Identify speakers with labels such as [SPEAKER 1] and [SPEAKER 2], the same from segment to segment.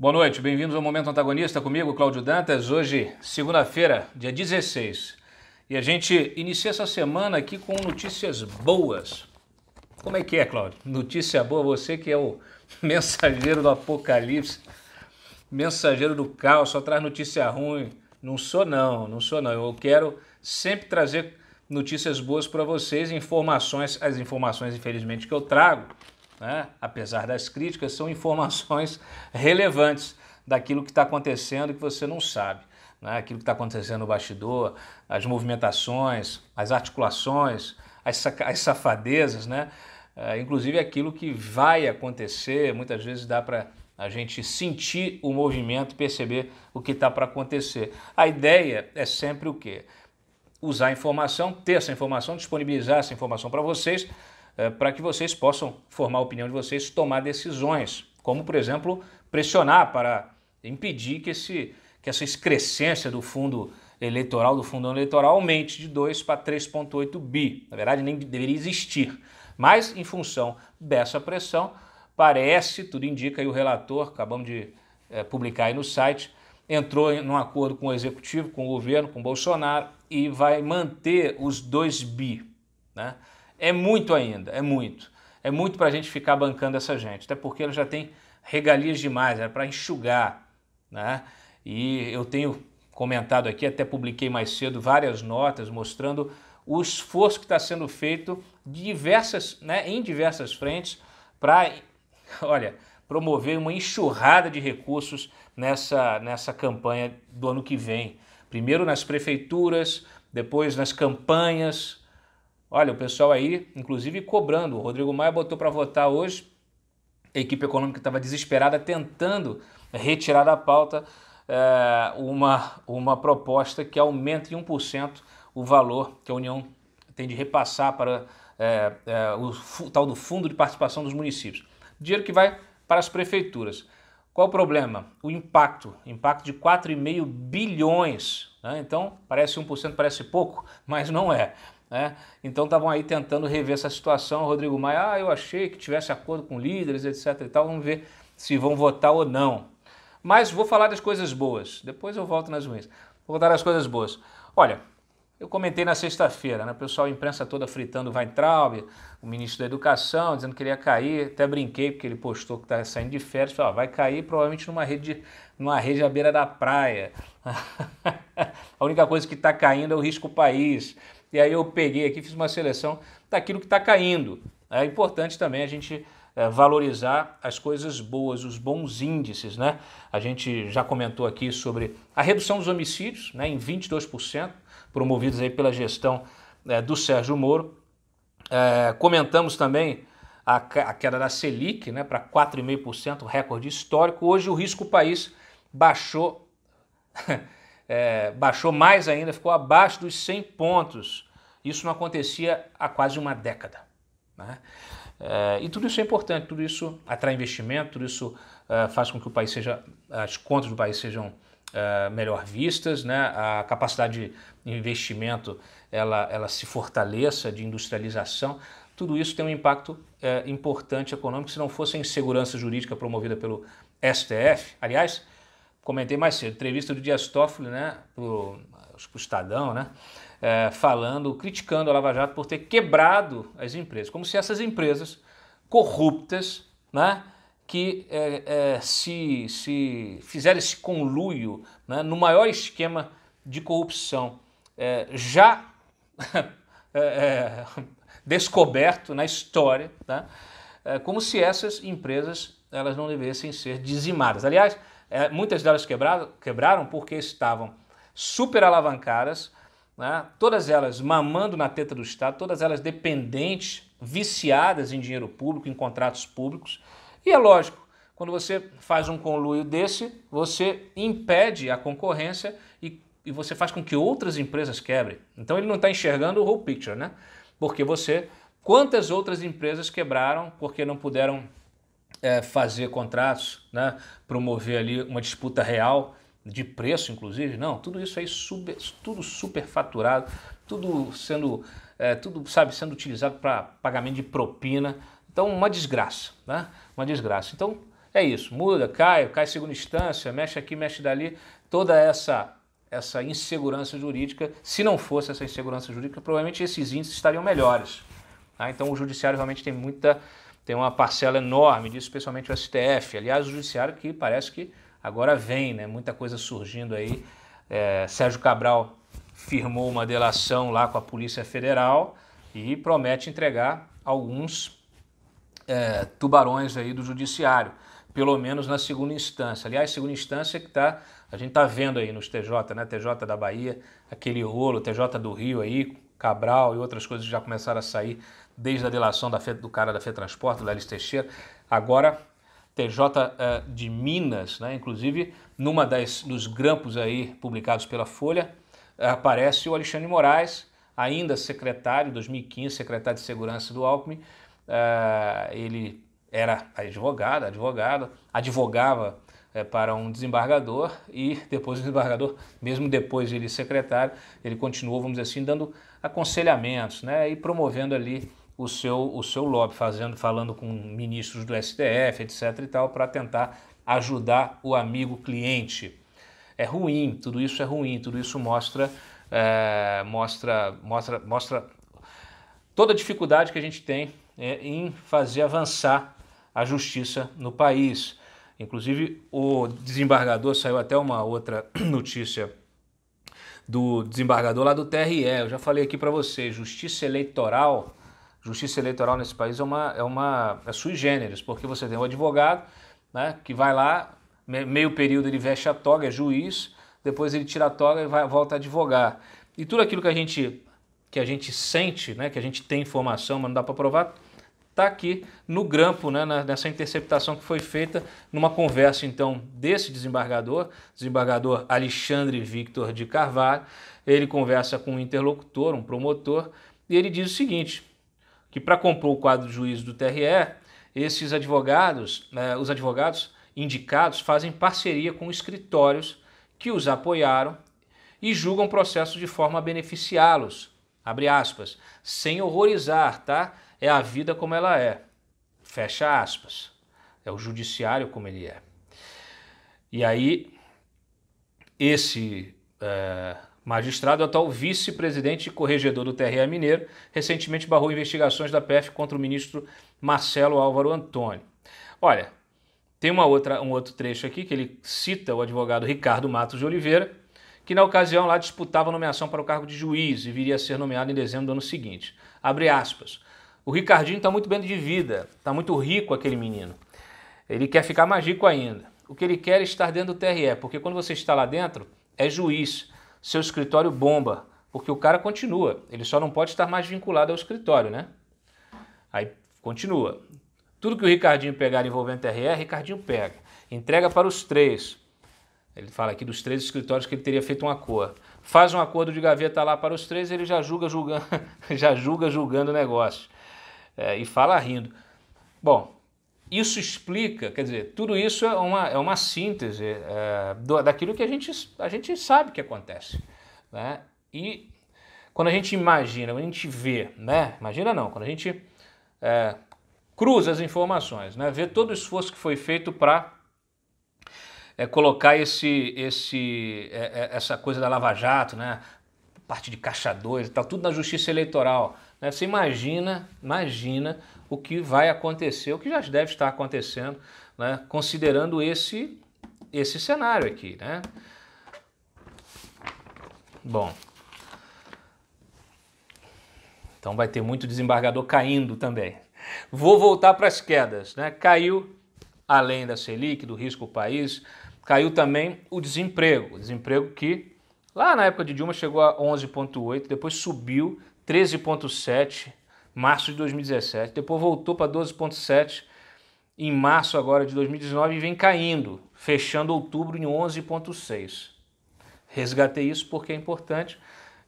[SPEAKER 1] Boa noite, bem-vindos ao Momento Antagonista comigo, Cláudio Dantas. Hoje, segunda-feira, dia 16. E a gente inicia essa semana aqui com notícias boas. Como é que é, Cláudio? Notícia boa, você que é o mensageiro do apocalipse, mensageiro do caos, só traz notícia ruim. Não sou não, não sou não. Eu quero sempre trazer notícias boas para vocês, informações, as informações infelizmente que eu trago né? apesar das críticas, são informações relevantes daquilo que está acontecendo que você não sabe. Né? Aquilo que está acontecendo no bastidor, as movimentações, as articulações, as, as safadezas, né? É, inclusive aquilo que vai acontecer, muitas vezes dá para a gente sentir o movimento, perceber o que está para acontecer. A ideia é sempre o quê? Usar a informação, ter essa informação, disponibilizar essa informação para vocês, eh, para que vocês possam formar a opinião de vocês, tomar decisões, como por exemplo pressionar para impedir que, esse, que essa excrescência do fundo eleitoral, do fundão eleitoral, aumente de 2 para 3,8 bi. Na verdade, nem deveria existir. Mas, em função dessa pressão, parece, tudo indica, e o relator, acabamos de é, publicar aí no site, entrou em um acordo com o executivo, com o governo, com o Bolsonaro, e vai manter os 2 bi. Né? É muito ainda, é muito. É muito para a gente ficar bancando essa gente, até porque ela já tem regalias demais, era para enxugar. Né? E eu tenho comentado aqui, até publiquei mais cedo várias notas mostrando o esforço que está sendo feito diversas, né, em diversas frentes para, olha, promover uma enxurrada de recursos nessa, nessa campanha do ano que vem. Primeiro nas prefeituras, depois nas campanhas, Olha, o pessoal aí, inclusive, cobrando. O Rodrigo Maia botou para votar hoje. A equipe econômica estava desesperada, tentando retirar da pauta é, uma, uma proposta que aumenta em 1% o valor que a União tem de repassar para é, é, o tal do Fundo de Participação dos Municípios. Dinheiro que vai para as prefeituras. Qual o problema? O impacto. Impacto de 4,5 bilhões. Né? Então, parece 1%, parece pouco, mas não é. Né? Então estavam aí tentando rever essa situação. O Rodrigo Maia, ah, eu achei que tivesse acordo com líderes, etc. E tal. Vamos ver se vão votar ou não. Mas vou falar das coisas boas. Depois eu volto nas ruins. Vou dar as coisas boas. Olha, eu comentei na sexta-feira, né? O pessoal, a imprensa toda fritando o Weintraub, o ministro da Educação, dizendo que ele ia cair. Até brinquei, porque ele postou que está saindo de férias. Falei, ó, vai cair provavelmente numa rede, de, numa rede à beira da praia. a única coisa que está caindo é o risco país. E aí eu peguei aqui, fiz uma seleção daquilo que está caindo. É importante também a gente é, valorizar as coisas boas, os bons índices, né? A gente já comentou aqui sobre a redução dos homicídios, né, em 22%, promovidos aí pela gestão é, do Sérgio Moro. É, comentamos também a, a, queda da Selic, né, para 4,5%, recorde histórico. Hoje o risco país baixou é, baixou mais ainda, ficou abaixo dos 100 pontos. Isso não acontecia há quase uma década. Né? É, e tudo isso é importante, tudo isso atrai investimento, tudo isso é, faz com que o país seja, as contas do país sejam é, melhor vistas, né? a capacidade de investimento ela, ela se fortaleça, de industrialização, tudo isso tem um impacto é, importante econômico, se não fosse a insegurança jurídica promovida pelo STF, aliás, comentei mais cedo, entrevista do Dias Toffoli, né, pro, acho o Estadão, né, é, falando, criticando a Lava Jato por ter quebrado as empresas, como se essas empresas corruptas, né, que é, é, se, se fizeram esse conluio né, no maior esquema de corrupção é, já é, é, descoberto na história, né, como se essas empresas elas não devessem ser dizimadas. Aliás, é, muitas delas quebraram, quebraram porque estavam super alavancadas, né? todas elas mamando na teta do Estado, todas elas dependentes, viciadas em dinheiro público, em contratos públicos. E é lógico, quando você faz um conluio desse, você impede a concorrência e, e você faz com que outras empresas quebrem. Então ele não está enxergando o whole picture, né? Porque você. Quantas outras empresas quebraram porque não puderam é, fazer contratos, né? promover ali uma disputa real de preço, inclusive. Não, tudo isso aí super, tudo superfaturado, tudo sendo é, tudo sabe sendo utilizado para pagamento de propina. Então, uma desgraça, né? Uma desgraça. Então, é isso. Muda, cai, cai segunda instância, mexe aqui, mexe dali. Toda essa essa insegurança jurídica, se não fosse essa insegurança jurídica, provavelmente esses índices estariam melhores. Tá? Então, o judiciário realmente tem muita tem uma parcela enorme disso, especialmente o STF. Aliás, o judiciário que parece que agora vem, né? Muita coisa surgindo aí. É, Sérgio Cabral firmou uma delação lá com a Polícia Federal e promete entregar alguns é, tubarões aí do judiciário, pelo menos na segunda instância. Aliás, segunda instância que tá, a gente tá vendo aí nos TJ, né? TJ da Bahia, aquele rolo, TJ do Rio aí, Cabral e outras coisas que já começaram a sair desde a delação da Fê, do cara da FETransporte, da Teixeira, agora TJ uh, eh, de Minas, né? inclusive numa das dos grampos aí publicados pela Folha, eh, aparece o Alexandre Moraes, ainda secretário, 2015, secretário de Segurança do Alckmin, uh, ele era advogado, advogado, advogava é, para um desembargador e depois o desembargador, mesmo depois de ele secretário, ele continuou, vamos dizer assim, dando aconselhamentos né, e promovendo ali o seu, o seu lobby, fazendo, falando com ministros do STF, etc. e tal, para tentar ajudar o amigo cliente. É ruim, tudo isso é ruim, tudo isso mostra, é, mostra, mostra, mostra toda a dificuldade que a gente tem é, em fazer avançar a justiça no país. Inclusive, o desembargador saiu até uma outra notícia do desembargador lá do TRE. Eu já falei aqui para vocês, justiça eleitoral justiça eleitoral nesse país é uma, é uma é sui generis, porque você tem um advogado né, que vai lá, meio período ele veste a toga, é juiz, depois ele tira a toga e vai, volta a advogar. E tudo aquilo que a gente, que a gente sente, né, que a gente tem informação, mas não dá para provar, está aqui no grampo, né, nessa interceptação que foi feita numa conversa então desse desembargador, desembargador Alexandre Victor de Carvalho. Ele conversa com um interlocutor, um promotor, e ele diz o seguinte: que para compor o quadro de juízo do TRE, esses advogados, eh, os advogados indicados fazem parceria com escritórios que os apoiaram e julgam processos de forma a beneficiá-los, abre aspas, sem horrorizar, tá? É a vida como ela é, fecha aspas. É o judiciário como ele é. E aí, esse eh, Magistrado, atual vice-presidente e corregedor do TRE Mineiro, recentemente barrou investigações da PF contra o ministro Marcelo Álvaro Antônio. Olha, tem uma outra, um outro trecho aqui que ele cita o advogado Ricardo Matos de Oliveira, que na ocasião lá disputava nomeação para o cargo de juiz e viria a ser nomeado em dezembro do ano seguinte. Abre aspas. O Ricardinho está muito bem de vida, está muito rico aquele menino. Ele quer ficar mais rico ainda. O que ele quer é estar dentro do TRE, porque quando você está lá dentro, é juiz seu escritório bomba, porque o cara continua, ele só não pode estar mais vinculado ao escritório, né? Aí continua. Tudo que o Ricardinho pegar envolvendo TRR, Ricardinho pega. Entrega para os três. Ele fala aqui dos três escritórios que ele teria feito um acordo. Faz um acordo de gaveta lá para os três, ele já julga julgando, já julga julgando o negócio. É, e fala rindo. Bom, isso explica, quer dizer, tudo isso é uma, é uma síntese é, do, daquilo que a gente, a gente sabe que acontece. Né? E quando a gente imagina, quando a gente vê, né? imagina não, quando a gente é, cruza as informações, né? vê todo o esforço que foi feito para é, colocar esse, esse, é, é, essa coisa da Lava Jato, né? parte de caixadores e tal, tudo na justiça eleitoral. Né? Você imagina, imagina o que vai acontecer, o que já deve estar acontecendo, né, considerando esse, esse cenário aqui. Né? Bom, então vai ter muito desembargador caindo também. Vou voltar para as quedas. Né? Caiu, além da Selic, do risco país, caiu também o desemprego. O desemprego que lá na época de Dilma chegou a 11,8, depois subiu 13,7 março de 2017. Depois voltou para 12,7% em março agora de 2019 e vem caindo, fechando outubro em 11,6%. Resgatei isso porque é importante.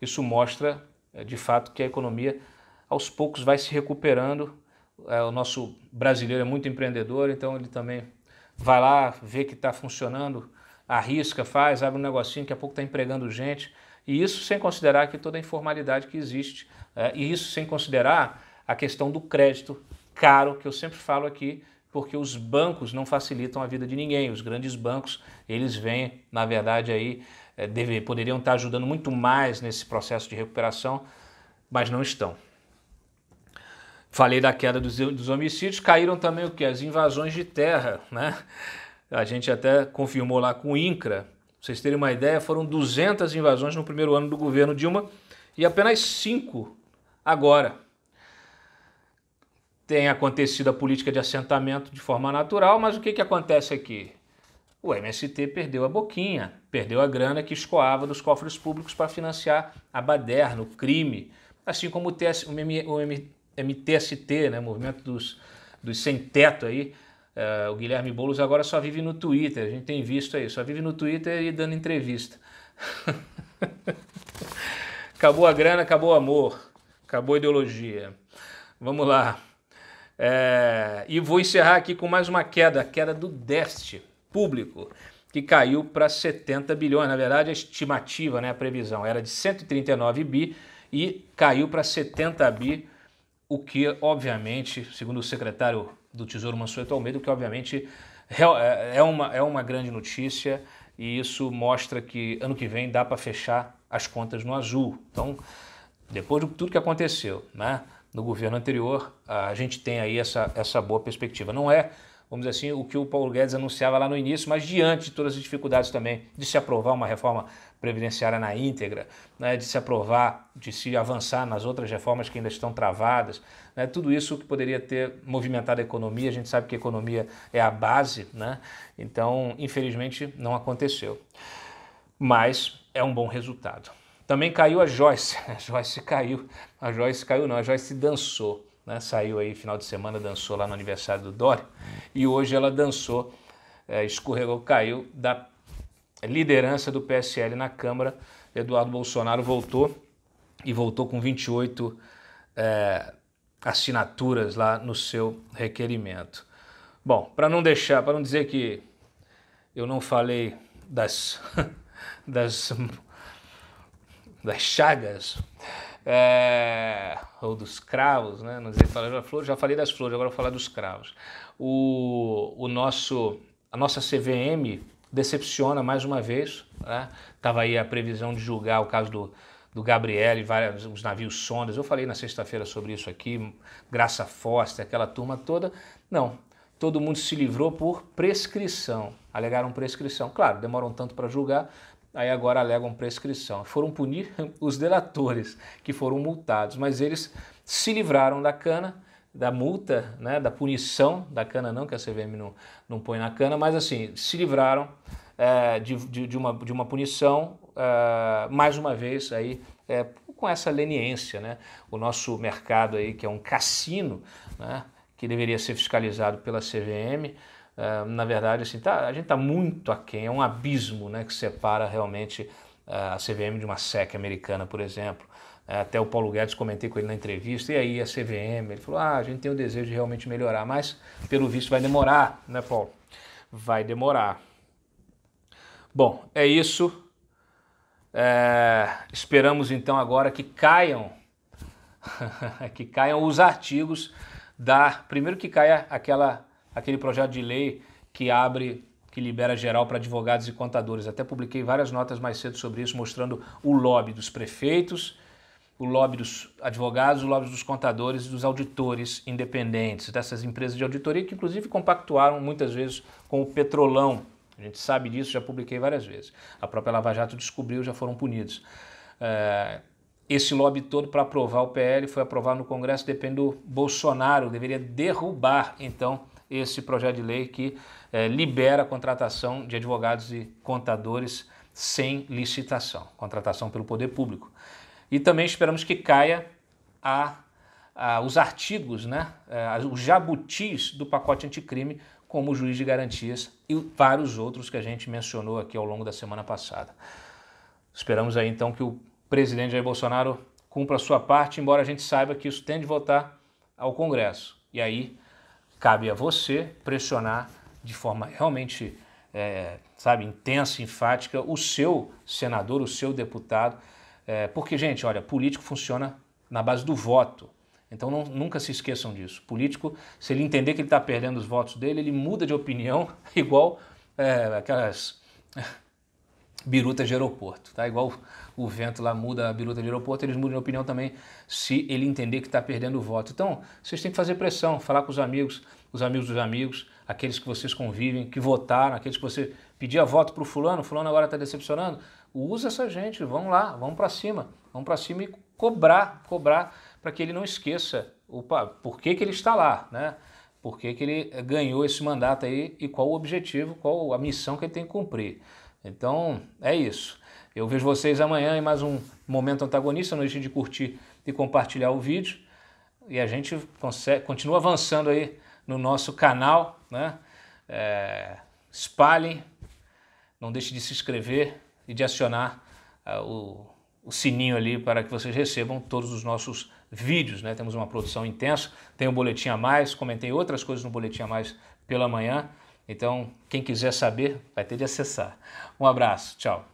[SPEAKER 1] Isso mostra, é, de fato, que a economia aos poucos vai se recuperando. É, o nosso brasileiro é muito empreendedor, então ele também vai lá, vê que está funcionando, arrisca, faz, abre um negocinho, daqui a pouco está empregando gente. E isso sem considerar aqui toda a informalidade que existe, é, e isso sem considerar a questão do crédito caro, que eu sempre falo aqui, porque os bancos não facilitam a vida de ninguém. Os grandes bancos, eles vêm, na verdade, aí é, deve, poderiam estar ajudando muito mais nesse processo de recuperação, mas não estão. Falei da queda dos, dos homicídios, caíram também o que? As invasões de terra, né? A gente até confirmou lá com o INCRA, vocês terem uma ideia, foram 200 invasões no primeiro ano do governo Dilma e apenas 5 agora. Tem acontecido a política de assentamento de forma natural, mas o que, que acontece aqui? O MST perdeu a boquinha, perdeu a grana que escoava dos cofres públicos para financiar a baderna, o crime, assim como o, TS, o, MTST, né, Movimento dos, dos Sem Teto aí, Uh, o Guilherme Boulos agora só vive no Twitter, a gente tem visto aí, só vive no Twitter e dando entrevista. acabou a grana, acabou o amor, acabou a ideologia. Vamos lá. É, e vou encerrar aqui com mais uma queda, a queda do déficit público, que caiu para 70 bilhões. Na verdade, a estimativa, né, a previsão era de 139 bi e caiu para 70 bi, o que, obviamente, segundo o secretário do Tesouro Mansueto é Almeida, que obviamente é, é, é uma, é uma grande notícia e isso mostra que ano que vem dá para fechar as contas no azul. Então, depois de tudo que aconteceu né, no governo anterior, a gente tem aí essa, essa boa perspectiva. Não é vamos dizer assim, o que o Paulo Guedes anunciava lá no início, mas diante de todas as dificuldades também de se aprovar uma reforma previdenciária na íntegra, né, de se aprovar, de se avançar nas outras reformas que ainda estão travadas, né, tudo isso que poderia ter movimentado a economia, a gente sabe que a economia é a base, né, então infelizmente não aconteceu. Mas é um bom resultado. Também caiu a Joyce, a Joyce caiu, a Joyce caiu não, a Joyce dançou né? saiu aí final de semana, dançou lá no aniversário do Dória, e hoje ela dançou, é, escorregou, caiu da liderança do PSL na Câmara. Eduardo Bolsonaro voltou e voltou com 28 é, assinaturas lá no seu requerimento. Bom, para não deixar, para não dizer que eu não falei das, das, das chagas, é, ou dos cravos, né? Não sei falar da flor, já falei das flores, agora vou falar dos cravos. O, o nosso, a nossa CVM decepciona mais uma vez, né? Tava aí a previsão de julgar o caso do do Gabriel e vários os navios sondas. Eu falei na sexta-feira sobre isso aqui, Graça Foster, aquela turma toda. Não, todo mundo se livrou por prescrição. Alegaram prescrição. Claro, demoram tanto para julgar, aí agora alegam prescrição. Foram punir os delatores, que foram multados, mas eles se livraram da cana, da multa, né, da punição, da cana não, que a CVM não, não põe na cana, mas assim, se livraram é, de, de, de, uma, de uma punição, é, mais uma vez aí, é, com essa leniência, né? O nosso mercado aí, que é um cassino, né, que deveria ser fiscalizado pela CVM, ah, na verdade, assim, tá, a gente está muito aquém, é um abismo né, que separa realmente ah, a CVM de uma SEC americana, por exemplo. Ah, até o Paulo Guedes comentei com ele na entrevista, e aí a CVM, ele falou: ah, a gente tem o desejo de realmente melhorar, mas pelo visto vai demorar, né, Paulo? Vai demorar. Bom, é isso. É, esperamos então agora que caiam, que caiam os artigos da. Primeiro que caia aquela aquele projeto de lei que abre, que libera geral para advogados e contadores. Até publiquei várias notas mais cedo sobre isso, mostrando o lobby dos prefeitos, o lobby dos advogados, o lobby dos contadores e dos auditores independentes, dessas empresas de auditoria que, inclusive, compactuaram muitas vezes com o petrolão. A gente sabe disso, já publiquei várias vezes. A própria Lava Jato descobriu, já foram punidos. É esse lobby todo para aprovar o PL foi aprovado no Congresso, depende do Bolsonaro, deveria derrubar então esse projeto de lei que eh, libera a contratação de advogados e contadores sem licitação, contratação pelo poder público. E também esperamos que caia a, a os artigos, né, a, eh, os jabutis do pacote anticrime, como o juiz de garantias e vários outros que a gente mencionou aqui ao longo da semana passada. Esperamos aí então que o presidente Jair Bolsonaro cumpra a sua parte, embora a gente saiba que isso tem de voltar ao Congresso. E aí Cabe a você pressionar de forma realmente, é, sabe, intensa, enfática, o seu senador, o seu deputado. É, porque, gente, olha, político funciona na base do voto. Então não, nunca se esqueçam disso. Político, se ele entender que ele está perdendo os votos dele, ele muda de opinião, igual é, aquelas biruta de aeroporto, tá? Igual o vento lá muda a biruta de aeroporto, eles mudam de opinião também se ele entender que está perdendo o voto. Então, vocês têm que fazer pressão, falar com os amigos, os amigos dos amigos, aqueles que vocês convivem, que votaram, aqueles que você pedia voto para o fulano, fulano agora está decepcionando. Usa essa gente, vamos lá, vamos para cima, vamos para cima e cobrar, cobrar para que ele não esqueça opa, por que, que ele está lá, né? Por que, que ele ganhou esse mandato aí e qual o objetivo, qual a missão que ele tem que cumprir. Então, é isso. Eu vejo vocês amanhã em mais um Momento Antagonista. Não deixe de curtir e compartilhar o vídeo. E a gente consegue, continua avançando aí no nosso canal. Né? É, espalhem, não deixe de se inscrever e de acionar uh, o, o, sininho ali para que vocês recebam todos os nossos vídeos. Né? Temos uma produção intensa, tem o um boletim a mais, comentei outras coisas no boletim a mais pela manhã. Então, quem quiser saber, vai ter de acessar. Um abraço, tchau.